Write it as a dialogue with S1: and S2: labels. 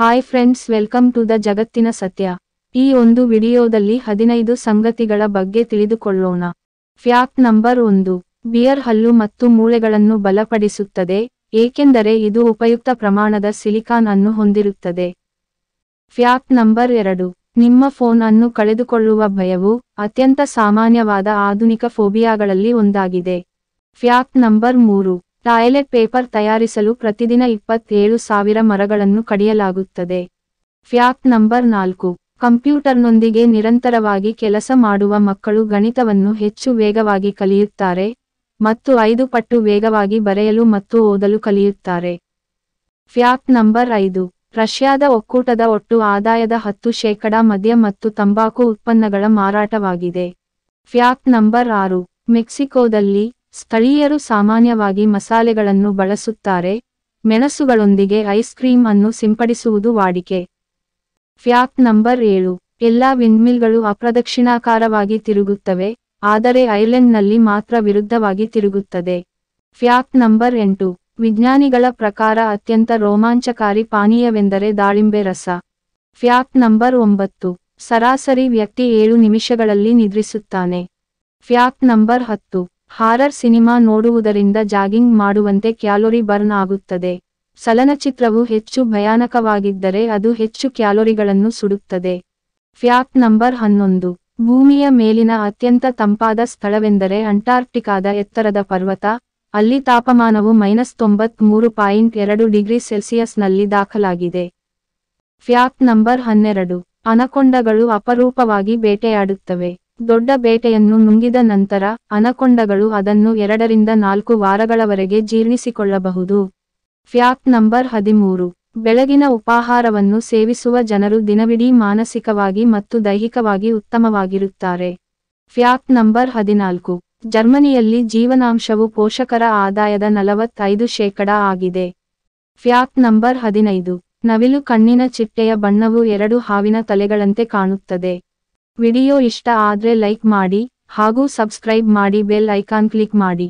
S1: hi friends welcome to the ಜಗತ್ತಿನ ಸತ್ಯ ಈ ಒಂದು ವಿಡಿಯೋದಲ್ಲಿ ಹದಿನೈದು ಸಂಗತಿಗಳ ಬಗ್ಗೆ ತಿಳಿದುಕೊಳ್ಳೋಣ ಫ್ಯಾಕ್ಟ್ ನಂಬರ್ ಒಂದು ಬಿಯರ್ ಹಲ್ಲು ಮತ್ತು ಮೂಳೆಗಳನ್ನು ಬಲಪಡಿಸುತ್ತದೆ ಏಕೆಂದರೆ ಇದು ಉಪಯುಕ್ತ ಪ್ರಮಾಣದ ಸಿಲಿಕಾನ್ ಅನ್ನು ಹೊಂದಿರುತ್ತದೆ ಫ್ಯಾಕ್ಟ್ ನಂಬರ್ ಎರಡು ನಿಮ್ಮ ಫೋನ್ ಅನ್ನು ಕಳೆದುಕೊಳ್ಳುವ ಭಯವು ಅತ್ಯಂತ ಸಾಮಾನ್ಯವಾದ ಆಧುನಿಕ ಫೋಬಿಯಾಗಳಲ್ಲಿ ಒಂದಾಗಿದೆ ಫ್ಯಾಕ್ಟ್ ನಂಬರ್ ಮೂರು ಟಾಯ್ಲೆಟ್ ಪೇಪರ್ ತಯಾರಿಸಲು ಪ್ರತಿದಿನ ಇಪ್ಪತ್ತೇಳು ಸಾವಿರ ಮರಗಳನ್ನು ಕಡಿಯಲಾಗುತ್ತದೆ ಫ್ಯಾಕ್ಟ್ ನಂಬರ್ ನಾಲ್ಕು ಕಂಪ್ಯೂಟರ್ನೊಂದಿಗೆ ನಿರಂತರವಾಗಿ ಕೆಲಸ ಮಾಡುವ ಮಕ್ಕಳು ಗಣಿತವನ್ನು ಹೆಚ್ಚು ವೇಗವಾಗಿ ಕಲಿಯುತ್ತಾರೆ ಮತ್ತು ಐದು ಪಟ್ಟು ವೇಗವಾಗಿ ಬರೆಯಲು ಮತ್ತು ಓದಲು ಕಲಿಯುತ್ತಾರೆ ಫ್ಯಾಕ್ಟ್ ನಂಬರ್ ಐದು ರಷ್ಯಾದ ಒಕ್ಕೂಟದ ಒಟ್ಟು ಆದಾಯದ ಹತ್ತು ಶೇಕಡ ಮದ್ಯ ಮತ್ತು ತಂಬಾಕು ಉತ್ಪನ್ನಗಳ ಮಾರಾಟವಾಗಿದೆ ಫ್ಯಾಕ್ಟ್ ನಂಬರ್ ಆರು ಮೆಕ್ಸಿಕೋದಲ್ಲಿ ಸ್ಥಳೀಯರು ಸಾಮಾನ್ಯವಾಗಿ ಮಸಾಲೆಗಳನ್ನು ಬಳಸುತ್ತಾರೆ ಮೆಣಸುಗಳೊಂದಿಗೆ ಐಸ್ ಕ್ರೀಮ್ ಅನ್ನು ಸಿಂಪಡಿಸುವುದು ವಾಡಿಕೆ ಫ್ಯಾಕ್ ನಂಬರ್ ಏಳು ಎಲ್ಲಾ ವಿಂಡ್ಮಿಲ್ಗಳು ಅಪ್ರದಕ್ಷಿಣಾಕಾರವಾಗಿ ತಿರುಗುತ್ತವೆ ಆದರೆ ಐರ್ಲೆಂಡ್ನಲ್ಲಿ ಮಾತ್ರ ವಿರುದ್ಧವಾಗಿ ತಿರುಗುತ್ತದೆ ಫ್ಯಾಕ್ ನಂಬರ್ ಎಂಟು ವಿಜ್ಞಾನಿಗಳ ಪ್ರಕಾರ ಅತ್ಯಂತ ರೋಮಾಂಚಕಾರಿ ಪಾನೀಯವೆಂದರೆ ದಾಳಿಂಬೆ ರಸ ಫ್ಯಾಕ್ ನಂಬರ್ ಒಂಬತ್ತು ಸರಾಸರಿ ವ್ಯಕ್ತಿ ಏಳು ನಿಮಿಷಗಳಲ್ಲಿ ನಿದ್ರಿಸುತ್ತಾನೆ ಫ್ಯಾಕ್ ನಂಬರ್ ಹತ್ತು ಹಾರರ್ ಸಿನಿಮಾ ನೋಡುವುದರಿಂದ ಜಾಗಿಂಗ್ ಮಾಡುವಂತೆ ಕ್ಯಾಲೋರಿ ಬರ್ನ್ ಆಗುತ್ತದೆ ಚಲನಚಿತ್ರವು ಹೆಚ್ಚು ಭಯಾನಕವಾಗಿದ್ದರೆ ಅದು ಹೆಚ್ಚು ಕ್ಯಾಲೋರಿಗಳನ್ನು ಸುಡುತ್ತದೆ ಫ್ಯಾಕ್ಟ್ ನಂಬರ್ ಹನ್ನೊಂದು ಭೂಮಿಯ ಮೇಲಿನ ಅತ್ಯಂತ ತಂಪಾದ ಸ್ಥಳವೆಂದರೆ ಅಂಟಾರ್ಕ್ಟಿಕಾದ ಎತ್ತರದ ಪರ್ವತ ಅಲ್ಲಿ ತಾಪಮಾನವು ಮೈನಸ್ ತೊಂಬತ್ಮೂರು ಪಾಯಿಂಟ್ ಎರಡು ಡಿಗ್ರಿ ಸೆಲ್ಸಿಯಸ್ನಲ್ಲಿ ದಾಖಲಾಗಿದೆ ಫ್ಯಾಕ್ಟ್ ನಂಬರ್ ಹನ್ನೆರಡು ಅನಕೊಂಡಗಳು ಅಪರೂಪವಾಗಿ ಬೇಟೆಯಾಡುತ್ತವೆ ದೊಡ್ಡ ಬೇಟೆಯನ್ನು ನುಂಗಿದ ನಂತರ ಅನಕೊಂಡಗಳು ಅದನ್ನು ಎರಡರಿಂದ ನಾಲ್ಕು ವಾರಗಳವರೆಗೆ ಜೀರ್ಣಿಸಿಕೊಳ್ಳಬಹುದು ಫ್ಯಾಕ್ ನಂಬರ್ ಹದಿಮೂರು ಬೆಳಗಿನ ಉಪಾಹಾರವನ್ನು ಸೇವಿಸುವ ಜನರು ದಿನವಿಡೀ ಮಾನಸಿಕವಾಗಿ ಮತ್ತು ದೈಹಿಕವಾಗಿ ಉತ್ತಮವಾಗಿರುತ್ತಾರೆ ಫ್ಯಾಕ್ ನಂಬರ್ ಹದಿನಾಲ್ಕು ಜರ್ಮನಿಯಲ್ಲಿ ಜೀವನಾಂಶವು ಪೋಷಕರ ಆದಾಯದ ನಲವತ್ತೈದು ಶೇಕಡಾ ಆಗಿದೆ ಫ್ಯಾಕ್ ನಂಬರ್ ಹದಿನೈದು ನವಿಲು ಕಣ್ಣಿನ ಚಿಟ್ಟೆಯ ಬಣ್ಣವು ಎರಡು ಹಾವಿನ ತಲೆಗಳಂತೆ ಕಾಣುತ್ತದೆ ವಿಡಿಯೋ ಇಷ್ಟ ಆದ್ರೆ ಲೈಕ್ ಮಾಡಿ ಹಾಗೂ ಸಬ್ಸ್ಕ್ರೈಬ್ ಮಾಡಿ ಬೆಲ್ ಐಕಾನ್ ಕ್ಲಿಕ್ ಮಾಡಿ